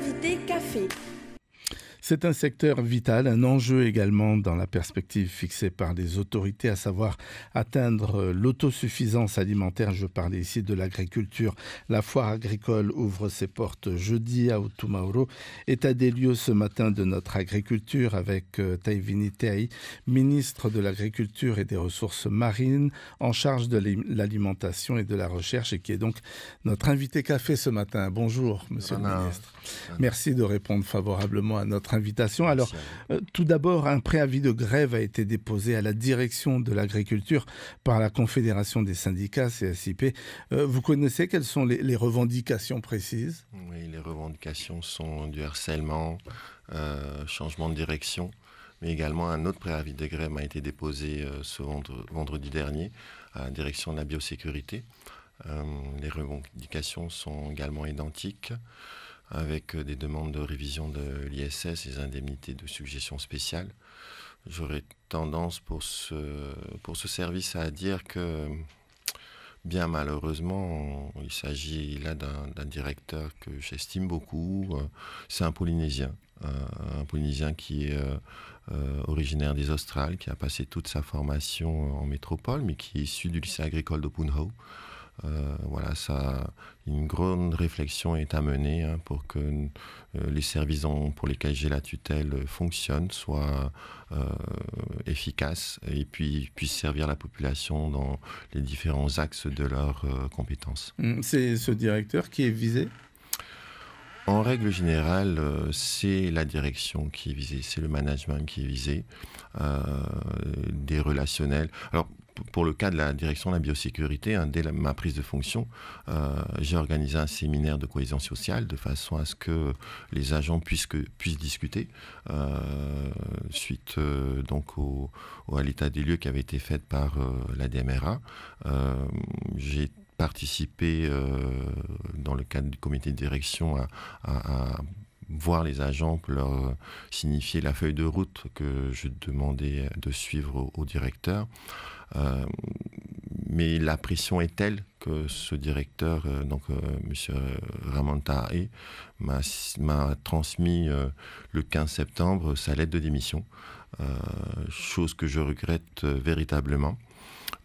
invité café. C'est un secteur vital, un enjeu également dans la perspective fixée par les autorités, à savoir atteindre l'autosuffisance alimentaire. Je parlais ici de l'agriculture. La foire agricole ouvre ses portes jeudi à Otumauro. État des lieux ce matin de notre agriculture avec euh, Taivini Tei, ministre de l'Agriculture et des Ressources marines, en charge de l'alimentation et de la recherche, et qui est donc notre invité café ce matin. Bonjour, monsieur le ministre. Merci de répondre favorablement à notre invitation. Alors, euh, tout d'abord, un préavis de grève a été déposé à la direction de l'agriculture par la Confédération des syndicats, CSIP. Euh, vous connaissez quelles sont les, revendications précises Oui, les revendications sont du harcèlement, euh, changement de direction, mais également un autre préavis de grève a été déposé ce vendredi dernier à la direction de la biosécurité. les revendications sont également identiques avec euh, des demandes de révision de l'ISS, les indemnités de suggestion spéciale. J'aurais tendance pour ce, pour ce service à dire que, bien malheureusement, il s'agit là d'un directeur que j'estime beaucoup. C'est un Polynésien, un, Polynésien qui est euh, euh, originaire des Australes, qui a passé toute sa formation en métropole, mais qui est issu du lycée agricole de Punhou une grande réflexion est à mener hein, pour que euh, les services pour lesquels j'ai la tutelle euh, fonctionnent, soient euh, efficaces et puis puissent servir la population dans les différents axes de leurs compétences. Hum, c'est ce directeur qui est visé en règle générale, c'est la direction qui est visée, c'est le management qui est visé, des relationnels. Alors, pour le cas de la direction de la biosécurité, hein, dès ma prise de fonction, euh, j'ai organisé un séminaire de cohésion sociale de façon à ce que les agents puissent, discuter euh, suite euh, donc au, à l'état des lieux qui avait été fait par la DMRA. j'ai participé dans le cadre du comité de direction à voir les agents pour leur euh, signifier la feuille de route que je demandais de suivre au, directeur. Euh, mais la pression est telle que ce directeur, euh, donc Monsieur m'a transmis le 15 septembre sa lettre de démission, chose que je regrette véritablement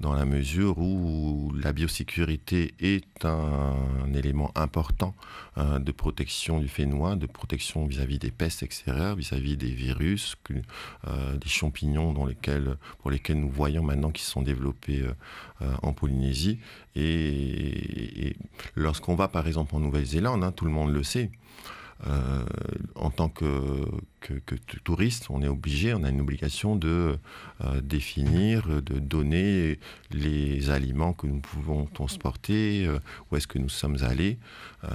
dans la mesure où la biosécurité est un, élément important euh, de protection du fénois, de protection vis-à-vis des pestes extérieures, vis-à-vis des virus, euh, des champignons dans lesquels, pour lesquels nous voyons maintenant qu'ils sont développés euh, en Polynésie. Et, lorsqu'on va par exemple en Nouvelle-Zélande, hein, tout le monde le sait, euh, en tant que, que, touriste, on est obligé, on a une obligation de euh, définir, de donner les aliments que nous pouvons transporter, euh, où est-ce que nous sommes allés,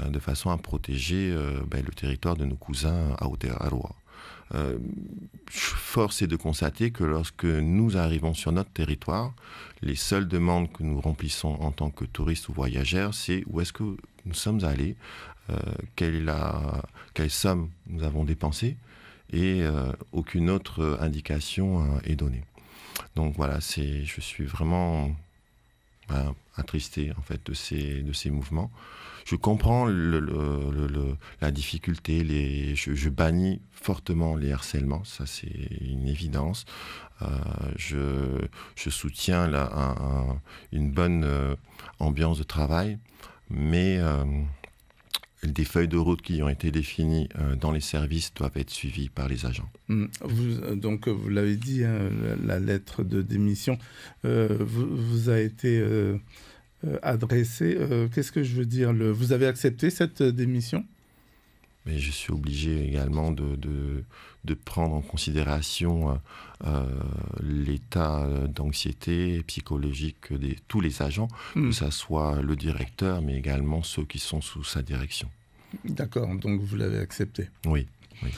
de façon à protéger ben, le territoire de nos cousins à Aotearoa. Euh, force est de constater que lorsque nous arrivons sur notre territoire, les seules demandes que nous remplissons en tant que touristes ou voyageurs, c'est où est-ce que nous sommes allés, euh, quelle, somme nous avons dépensée, et euh, aucune autre indication euh, est donnée. Donc voilà, c'est, je suis vraiment ben, attristé en fait de ces, de ces mouvements. Je comprends la difficulté, les, je, bannis fortement les harcèlements, ça c'est une évidence. je, soutiens une bonne ambiance de travail mais euh, des feuilles de route qui ont été définies euh, dans les services doivent être suivies par les agents. Mm. donc, vous l'avez dit, hein, la, lettre de démission euh, vous, a été adressée. Qu'est-ce que je veux dire Vous avez accepté cette démission mais je suis obligé également de, de, de prendre en considération euh, euh, l'état d'anxiété psychologique de tous les agents, hmm. que ce soit le directeur, mais également ceux qui sont sous sa direction. D'accord, donc vous l'avez accepté. Oui. oui.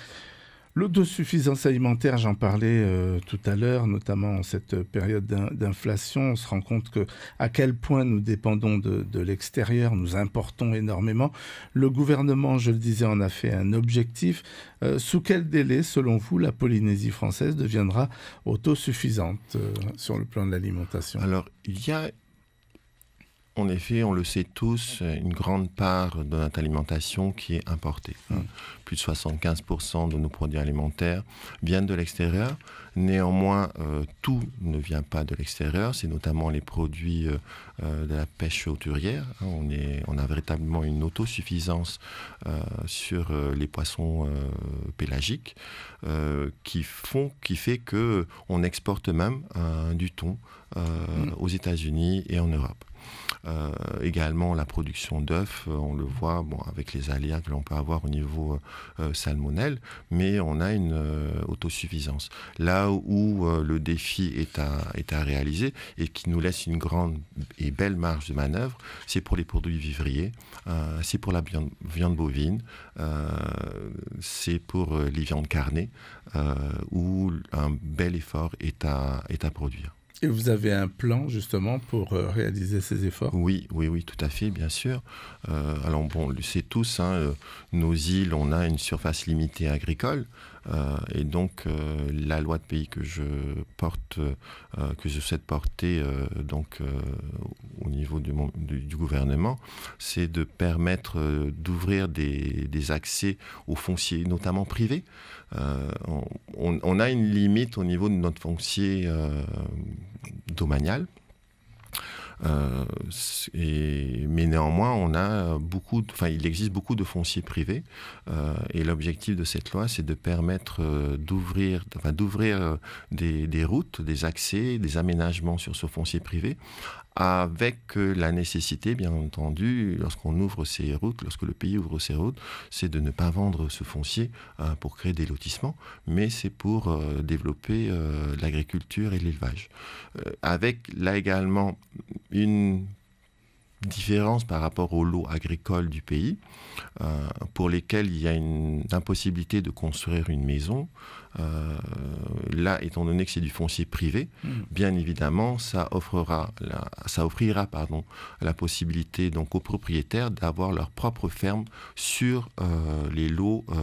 L'autosuffisance alimentaire, j'en parlais euh, tout à l'heure, notamment en cette période d'inflation, on se rend compte que à quel point nous dépendons de, l'extérieur, nous importons énormément. Le gouvernement, je le disais, en a fait un objectif. Euh, sous quel délai, selon vous, la Polynésie française deviendra autosuffisante euh, sur le plan de l'alimentation Alors, il y a en effet, on le sait tous, euh, une grande part de notre alimentation qui est importée. Hein. Mm. Plus de 75% de nos produits alimentaires viennent de l'extérieur. Néanmoins, euh, tout ne vient pas de l'extérieur. C'est notamment les produits euh, de la pêche hauturière. Hein. On, est, on a véritablement une autosuffisance sur les poissons pélagiques qui, font, qui fait qu'on exporte même du thon mm. aux États-Unis et en Europe. Euh, également la production d'œufs, euh, on le voit bon, avec les aléas que l'on peut avoir au niveau euh, salmonelle, mais on a une autosuffisance. Là où le défi est à, est à réaliser et qui nous laisse une grande et belle marge de manœuvre, c'est pour les produits vivriers, c'est pour la viande, bovine, c'est pour les viandes carnées, où un bel effort est à, est à produire. Et vous avez un plan justement pour euh, réaliser ces efforts Oui, oui, oui, tout à fait, bien sûr. Euh, alors bon, on le sait tous, hein, euh, nos îles, on a une surface limitée agricole. Euh, et donc euh, la loi de pays que je porte, euh, que je souhaite porter donc au niveau du, gouvernement, c'est de permettre d'ouvrir des, accès aux fonciers, notamment privés. On, on, a une limite au niveau de notre foncier domanial euh, mais néanmoins, on a beaucoup, enfin, il existe beaucoup de fonciers privés, euh, et l'objectif de cette loi, c'est de permettre euh, d'ouvrir, d'ouvrir des, des, routes, des accès, des aménagements sur ce foncier privé, avec euh, la nécessité, bien entendu, lorsqu'on ouvre ces routes, lorsque le pays ouvre ses routes, c'est de ne pas vendre ce foncier hein, pour créer des lotissements, mais c'est pour euh, développer euh, l'agriculture et l'élevage. Avec là également une différence par rapport aux lots agricoles du pays, pour lesquels il y a une impossibilité de construire une maison, euh, là, étant donné que c'est du foncier privé, hmm. bien évidemment, ça offrira, la, ça offrira pardon, la possibilité donc aux propriétaires d'avoir leur propre ferme sur euh, les lots euh,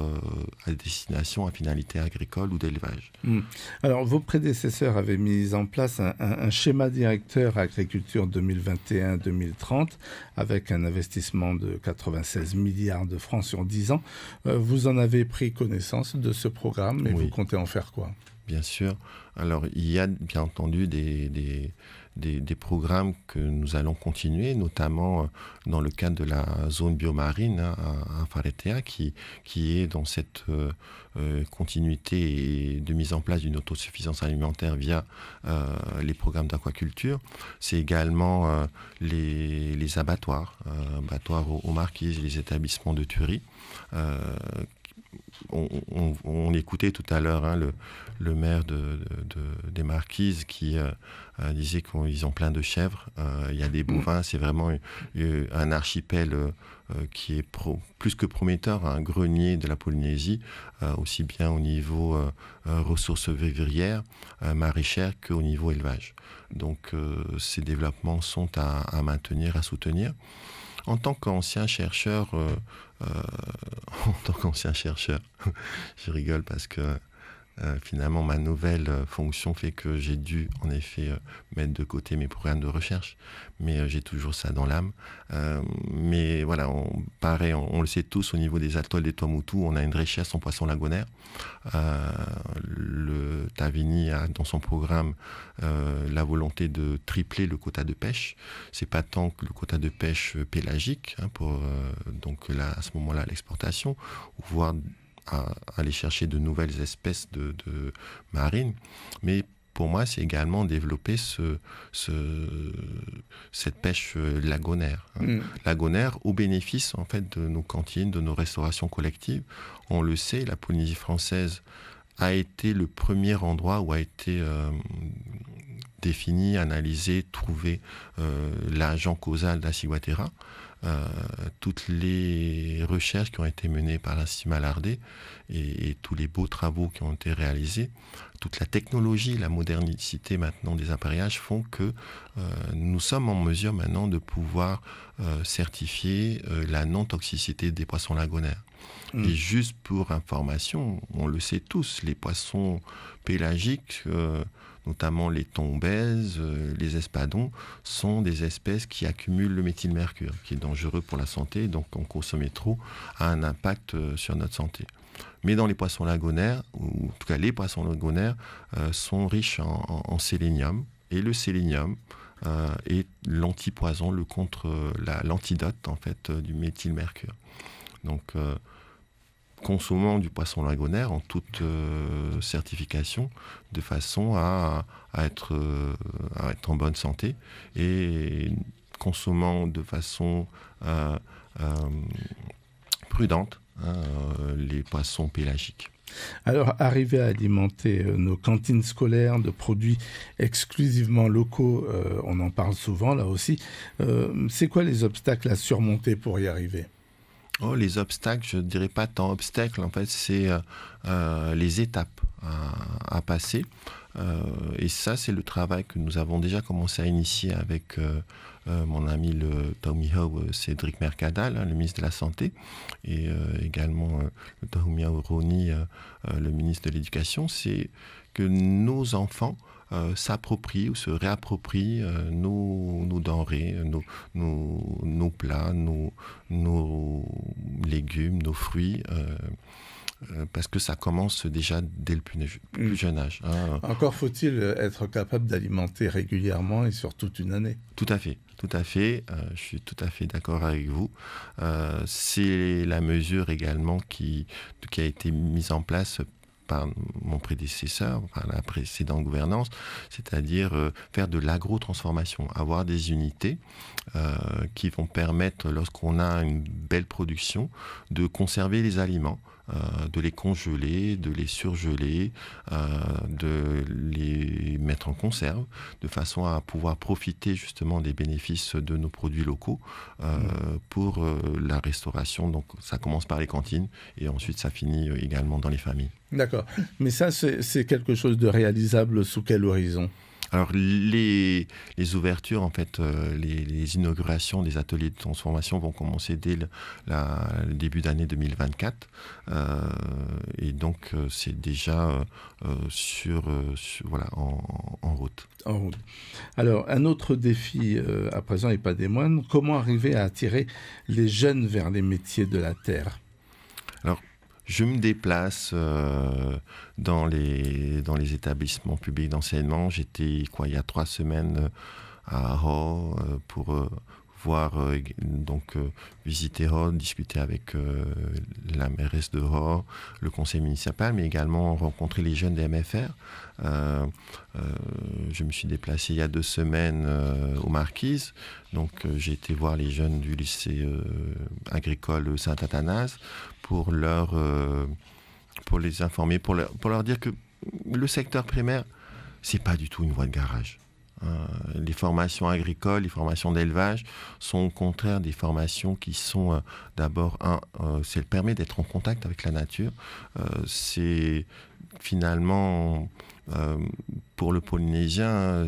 à destination à finalité agricole ou d'élevage. Hmm. Alors, vos prédécesseurs avaient mis en place un, schéma directeur agriculture 2021-2030 avec un investissement de 96 milliards de francs sur 10 ans. vous en avez pris connaissance de ce programme en faire quoi Bien sûr. Alors, il y a bien entendu des, des, programmes que nous allons continuer, notamment euh, dans le cadre de la zone biomarine hein, à, qui, qui est dans cette euh, euh, continuité de mise en place d'une autosuffisance alimentaire via les programmes d'aquaculture. C'est également les, les, abattoirs, abattoirs aux, marquises, les établissements de tuerie on, écoutait tout à l'heure, hein, le, maire de, des Marquises qui euh, euh, disait qu'ils ont plein de chèvres. Euh, il y a des mm. bovins, c'est vraiment un archipel qui est pro, plus que prometteur, un grenier de la Polynésie, aussi bien au niveau ressources vivrières, maraîchères qu'au niveau élevage. Donc ces développements sont à maintenir, à soutenir en tant qu'ancien chercheur, euh, euh, en tant qu'ancien chercheur, je rigole parce que euh, finalement ma nouvelle fonction fait que j'ai dû en effet mettre de côté mes programmes de recherche, mais j'ai toujours ça dans l'âme on, on, le sait tous, au niveau des atolls des Tuamotu, on a une richesse en poissons lagonaires. Euh, le Tavini a dans son programme euh, la volonté de tripler le quota de pêche. C'est pas tant que le quota de pêche pélagique, hein, pour euh, donc là, à ce moment-là, l'exportation, voire à aller chercher de nouvelles espèces de, de marines, mais pour moi, c'est également développer cette pêche euh, lagonaire. Hein. Mm. Lagonnaire au bénéfice en fait de nos cantines, de nos restaurations collectives. On le sait, la Polynésie française a été le premier endroit où a été euh, définir, analyser, trouver euh, l'agent causal la Euh, toutes les recherches qui ont été menées par la Malardé et, et, tous les beaux travaux qui ont été réalisés, toute la technologie, la modernité maintenant des appareillages font que euh, nous sommes en mesure maintenant de pouvoir euh, certifier la non-toxicité des poissons lagonaires mm. Et juste pour information, on le sait tous, les poissons pélagiques notamment les tombaises, euh, les espadons, sont des espèces qui accumulent le méthylmercure, qui est dangereux pour la santé, donc en consommer trop a un impact euh, sur notre santé. Mais dans les poissons lagonaires, ou en tout cas les poissons lagonaires, euh, sont riches en, sélénium. Et le sélénium est l'antipoison, le contre, l'antidote en fait du méthylmercure. Donc consommant du poisson lagonaire en toute euh, certification de façon euh, à, être, en bonne santé et consommant de façon euh, prudente hein, les poissons pélagiques. Alors, arriver à alimenter nos cantines scolaires de produits exclusivement locaux, on en parle souvent là aussi, c'est quoi les obstacles à surmonter pour y arriver Oh, les obstacles, je ne dirais pas tant obstacles, en fait, c'est euh, euh, les étapes à, passer. Euh, et ça, c'est le travail que nous avons déjà commencé à initier avec mon ami le Tommy Cédric Mercadal, hein, le ministre de la Santé, et également le Tommy le ministre de l'Éducation. C'est que nos enfants s'approprie euh, s'approprient ou se réapproprient euh, nos, denrées, euh, nos, plats, nos, légumes, nos fruits. parce que ça commence déjà dès le plus, mm. jeune âge. Hein. Encore faut-il être capable d'alimenter régulièrement et sur toute une année. Tout à fait, tout à fait. je suis tout à fait d'accord avec vous. C'est la mesure également qui, qui a été mise en place par mon prédécesseur, par la précédente gouvernance, c'est-à-dire euh, faire de l'agro-transformation, avoir des unités euh, qui vont permettre, lorsqu'on a une belle production, de conserver les aliments euh, de les congeler, de les surgeler, euh, de les mettre en conserve, de façon à pouvoir profiter justement des bénéfices de nos produits locaux euh, mm. pour la restauration. Donc ça commence par les cantines et ensuite ça finit également dans les familles. D'accord. Mais ça, c'est quelque chose de réalisable sous quel horizon alors les, ouvertures, en fait, euh, les, inaugurations des ateliers de transformation vont commencer dès le, la, début d'année 2024. Euh, et donc euh, c'est déjà sur, voilà, en, route. Alors un autre défi à présent et pas des moines, comment arriver à attirer les jeunes vers les métiers de la terre alors, je me déplace euh, dans, les, dans les établissements publics d'enseignement. J'étais, quoi, il y a trois semaines euh, à Aho euh, pour voir euh, donc euh, visiter Rho, discuter avec euh, la mairesse de Rho, le conseil municipal, mais également rencontrer les jeunes des MFR. je me suis déplacé il y a deux semaines aux Marquises, donc j'ai été voir les jeunes du lycée agricole Saint-Athanase pour leur pour les informer, pour leur, pour leur dire que le secteur primaire, c'est pas du tout une voie de garage euh, les formations agricoles, les formations d'élevage sont au contraire des formations qui sont euh, d'abord, un, euh, ça permet d'être en contact avec la nature. Euh, c'est finalement euh, pour le Polynésien,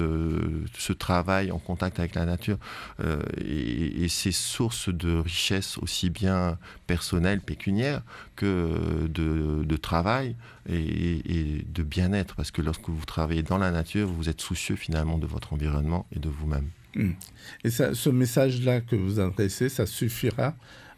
euh, ce travail en contact avec la nature et, euh, ses sources de richesse aussi bien personnelles, pécuniaires, que de, travail et, de bien-être. Parce que lorsque vous travaillez dans la nature, vous êtes soucieux finalement de votre environnement et de vous-même. Hmm. Et ce message-là que vous adressez, ça suffira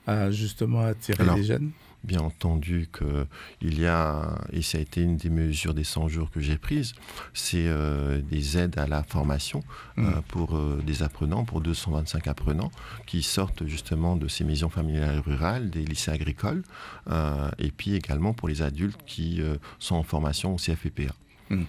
à justement attirer les jeunes bien entendu qu'il y a, et ça a été une des mesures des 100 jours que j'ai prises, c'est euh, des aides à la formation euh, mmh. pour euh, des apprenants, pour 225 apprenants qui sortent justement de ces maisons familiales rurales, des lycées agricoles, et puis également pour les adultes qui sont en formation au CFPPA. Hmm.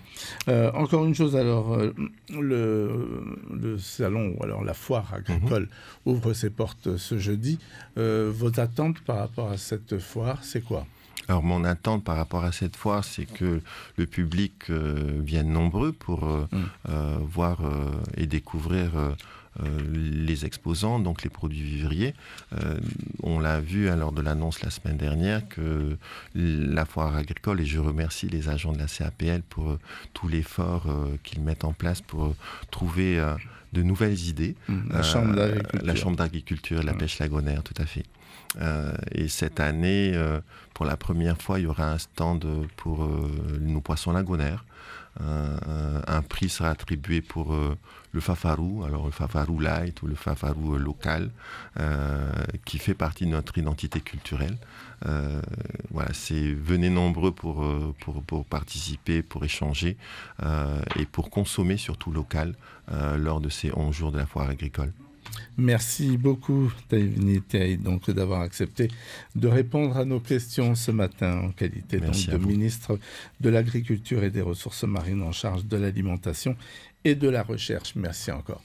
Euh, encore une chose, alors, euh, le, salon, ou alors la foire agricole, mhm. ouvre ses portes ce jeudi. Euh, vos attentes par rapport à cette foire, c'est quoi alors mon attente par rapport à cette foire, c'est que le public vienne nombreux pour hmm. voir et découvrir euh, les exposants, donc les produits vivriers. Euh, on l'a vu hein, lors de l'annonce la semaine dernière que la foire agricole, et je remercie les agents de la CAPL pour euh, tout l'effort qu'ils mettent en place pour trouver de nouvelles idées. Mmh, la chambre d'agriculture, la, la mmh. pêche lagonaire, tout à fait. et cette année, pour la première fois, il y aura un stand pour nos poissons lagonnaires. Euh, un, prix sera attribué pour euh, le Fafarou, alors le Fafarou light ou le Fafarou euh, local, qui fait partie de notre identité culturelle. voilà, c'est venez nombreux pour, pour, pour, participer, pour échanger et pour consommer surtout local lors de ces 11 jours de la foire agricole. Merci beaucoup, Taïvni donc d'avoir accepté de répondre à nos questions ce matin en qualité de ministre de l'Agriculture et des Ressources marines en charge de l'alimentation et de la recherche. Merci encore.